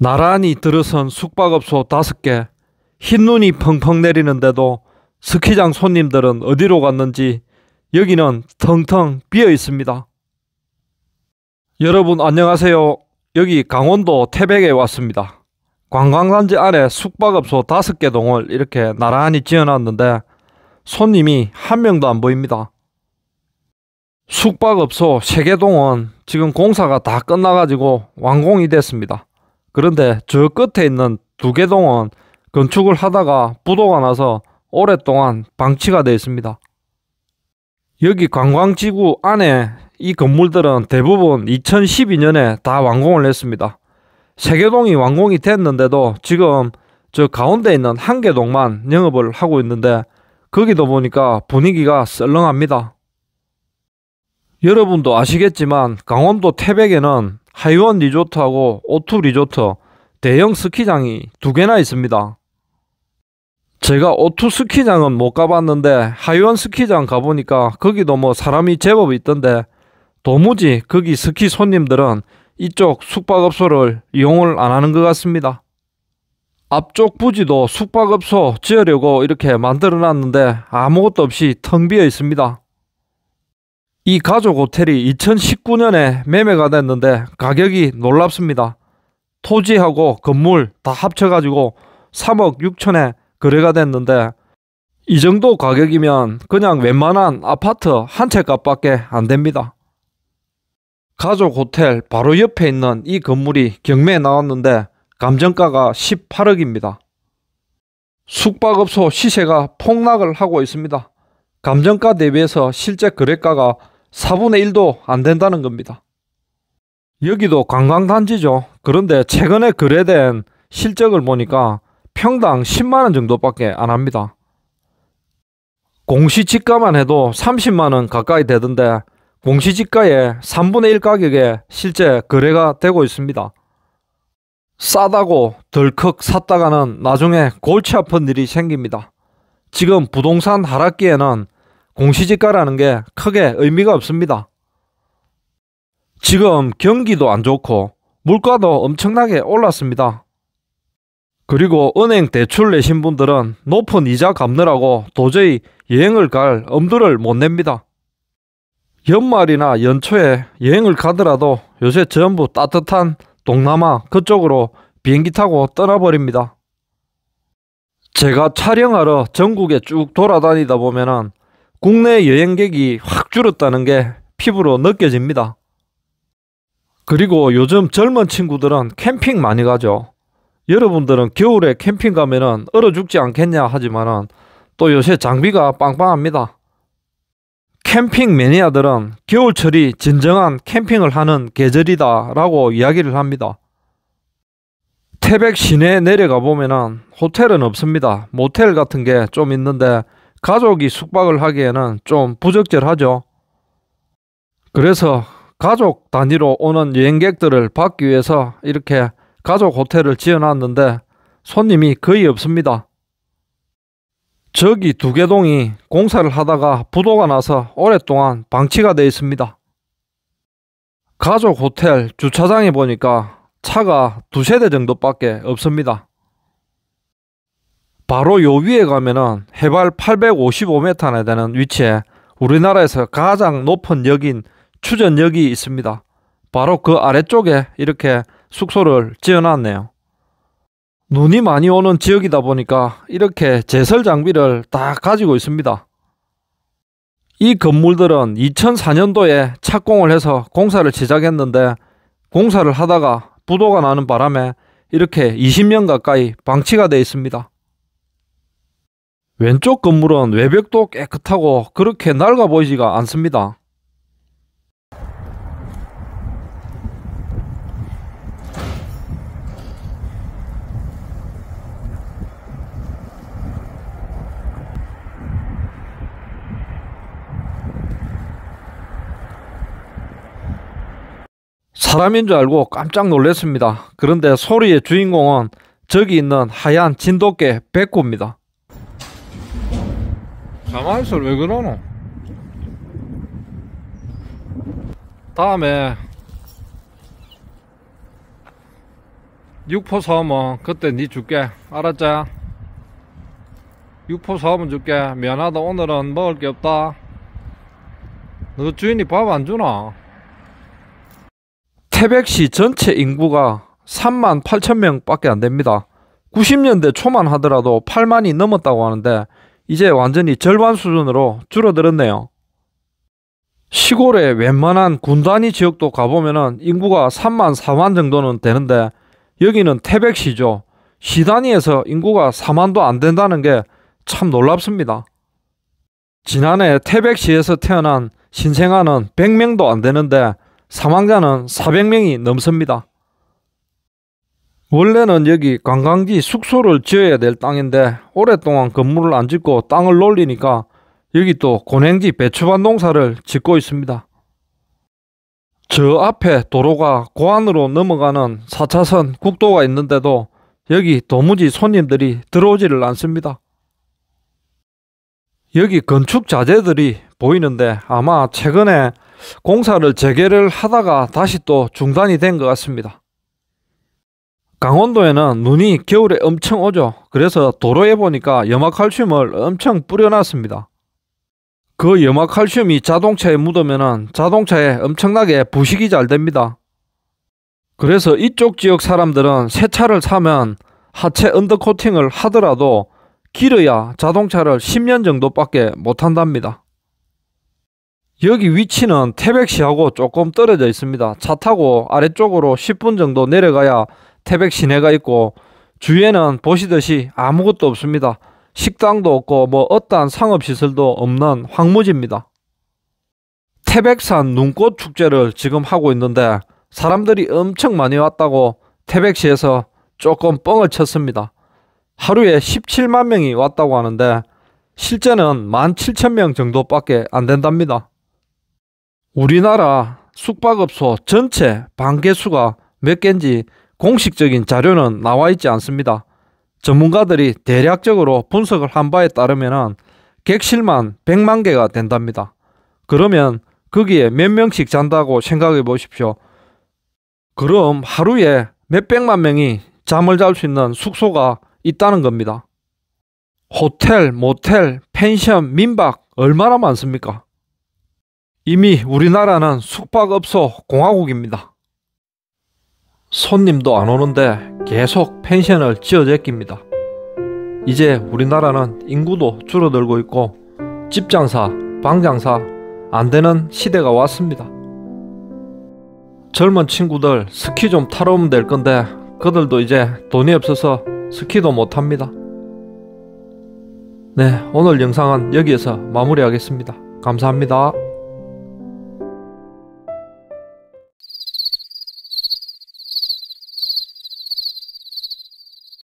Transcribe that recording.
나란히 들어선 숙박업소 다섯 개, 흰눈이 펑펑 내리는데도 스키장 손님들은 어디로 갔는지 여기는 텅텅 비어 있습니다. 여러분 안녕하세요. 여기 강원도 태백에 왔습니다. 관광단지 안에 숙박업소 다섯 개 동을 이렇게 나란히 지어놨는데 손님이 한 명도 안 보입니다. 숙박업소 세 개 동은 지금 공사가 다 끝나가지고 완공이 됐습니다. 그런데 저 끝에 있는 두개 동은 건축을 하다가 부도가 나서 오랫동안 방치가 되어 있습니다. 여기 관광지구 안에 이 건물들은 대부분 2012년에 다 완공을 했습니다. 세계동이 완공이 됐는데도 지금 저 가운데 있는 한개 동만 영업을 하고 있는데 거기도 보니까 분위기가 썰렁합니다. 여러분도 아시겠지만 강원도 태백에는 하이원 리조트하고 오투 리조트, 대형 스키장이 두 개나 있습니다. 제가 오투 스키장은 못 가봤는데 하이원 스키장 가보니까 거기도 뭐 사람이 제법 있던데 도무지 거기 스키 손님들은 이쪽 숙박업소를 이용을 안 하는 것 같습니다. 앞쪽 부지도 숙박업소 지으려고 이렇게 만들어 놨는데 아무것도 없이 텅 비어 있습니다. 이 가족 호텔이 2019년에 매매가 됐는데 가격이 놀랍습니다. 토지하고 건물 다 합쳐가지고 3억 6천에 거래가 됐는데 이 정도 가격이면 그냥 웬만한 아파트 한 채 값밖에 안 됩니다. 가족 호텔 바로 옆에 있는 이 건물이 경매에 나왔는데 감정가가 18억입니다. 숙박업소 시세가 폭락을 하고 있습니다. 감정가 대비해서 실제 거래가가 4분의 1도 안 된다는 겁니다. 여기도 관광단지죠. 그런데 최근에 거래된 실적을 보니까 평당 10만원 정도밖에 안 합니다. 공시지가만 해도 30만원 가까이 되던데 공시지가의 3분의 1 가격에 실제 거래가 되고 있습니다. 싸다고 덜컥 샀다가는 나중에 골치 아픈 일이 생깁니다. 지금 부동산 하락기에는 공시지가라는 게 크게 의미가 없습니다. 지금 경기도 안 좋고 물가도 엄청나게 올랐습니다. 그리고 은행 대출 내신 분들은 높은 이자 갚느라고 도저히 여행을 갈 엄두를 못 냅니다. 연말이나 연초에 여행을 가더라도 요새 전부 따뜻한 동남아 그쪽으로 비행기 타고 떠나버립니다. 제가 촬영하러 전국에 쭉 돌아다니다 보면은 국내 여행객이 확 줄었다는 게 피부로 느껴집니다. 그리고 요즘 젊은 친구들은 캠핑 많이 가죠. 여러분들은 겨울에 캠핑 가면은 얼어 죽지 않겠냐 하지만은 또 요새 장비가 빵빵합니다. 캠핑 매니아들은 겨울철이 진정한 캠핑을 하는 계절이다 라고 이야기를 합니다. 태백 시내에 내려가 보면은 호텔은 없습니다. 모텔 같은 게 좀 있는데 가족이 숙박을 하기에는 좀 부적절하죠. 그래서 가족 단위로 오는 여행객들을 받기 위해서 이렇게 가족 호텔을 지어놨는데 손님이 거의 없습니다. 저기 두개동이 공사를 하다가 부도가 나서 오랫동안 방치가 되어 있습니다. 가족 호텔 주차장에 보니까 차가 두 세대 정도밖에 없습니다. 바로 요 위에 가면은 해발 855m나 되는 위치에 우리나라에서 가장 높은 역인 추전역이 있습니다. 바로 그 아래쪽에 이렇게 숙소를 지어놨네요. 눈이 많이 오는 지역이다 보니까 이렇게 제설 장비를 다 가지고 있습니다. 이 건물들은 2004년도에 착공을 해서 공사를 시작했는데 공사를 하다가 부도가 나는 바람에 이렇게 20년 가까이 방치가 되어 있습니다. 왼쪽 건물은 외벽도 깨끗하고 그렇게 낡아 보이지가 않습니다. 사람인 줄 알고 깜짝 놀랐습니다. 그런데 소리의 주인공은 저기 있는 하얀 진돗개 백구입니다. 가만있어 왜 그러노 다음에 육포 사오면 그때 니네 줄게 알았지? 육포 사오면 줄게 미안하다 오늘은 먹을 게 없다 너 주인이 밥 안 주나? 태백시 전체 인구가 3만 8천 명 밖에 안 됩니다 90년대 초만 하더라도 8만이 넘었다고 하는데 이제 완전히 절반 수준으로 줄어들었네요. 시골에 웬만한 군단위 지역도 가보면은 인구가 3만 4만 정도는 되는데 여기는 태백시죠. 시 단위에서 인구가 4만도 안 된다는 게 참 놀랍습니다. 지난해 태백시에서 태어난 신생아는 100명도 안 되는데 사망자는 400명이 넘습니다. 원래는 여기 관광지 숙소를 지어야 될 땅인데 오랫동안 건물을 안 짓고 땅을 놀리니까 여기 또 고냉지 배추반 농사를 짓고 있습니다. 저 앞에 도로가 고안으로 넘어가는 4차선 국도가 있는데도 여기 도무지 손님들이 들어오지를 않습니다. 여기 건축 자재들이 보이는데 아마 최근에 공사를 재개를 하다가 다시 또 중단이 된 것 같습니다. 강원도에는 눈이 겨울에 엄청 오죠. 그래서 도로에 보니까 염화칼슘을 엄청 뿌려놨습니다. 그 염화칼슘이 자동차에 묻으면 자동차에 엄청나게 부식이 잘 됩니다. 그래서 이쪽 지역 사람들은 새 차를 사면 하체 언더코팅을 하더라도 길어야 자동차를 10년 정도밖에 못한답니다. 여기 위치는 태백시하고 조금 떨어져 있습니다. 차 타고 아래쪽으로 10분 정도 내려가야 태백 시내가 있고 주위에는 보시듯이 아무것도 없습니다. 식당도 없고 뭐 어떠한 상업시설도 없는 황무지입니다. 태백산 눈꽃 축제를 지금 하고 있는데 사람들이 엄청 많이 왔다고 태백시에서 조금 뻥을 쳤습니다. 하루에 17만 명이 왔다고 하는데 실제는 17,000명 정도밖에 안 된답니다. 우리나라 숙박업소 전체 방개수가 몇 개인지 공식적인 자료는 나와 있지 않습니다. 전문가들이 대략적으로 분석을 한 바에 따르면 객실만 100만 개가 된답니다. 그러면 거기에 몇 명씩 잔다고 생각해 보십시오. 그럼 하루에 몇백만 명이 잠을 잘 수 있는 숙소가 있다는 겁니다. 호텔, 모텔, 펜션, 민박 얼마나 많습니까? 이미 우리나라는 숙박업소 공화국입니다. 손님도 안 오는데 계속 펜션을 지어제낍니다 이제 우리나라는 인구도 줄어들고 있고 집장사, 방장사 안 되는 시대가 왔습니다. 젊은 친구들 스키 좀 타러 오면 될 건데 그들도 이제 돈이 없어서 스키도 못합니다. 네, 오늘 영상은 여기에서 마무리하겠습니다. 감사합니다.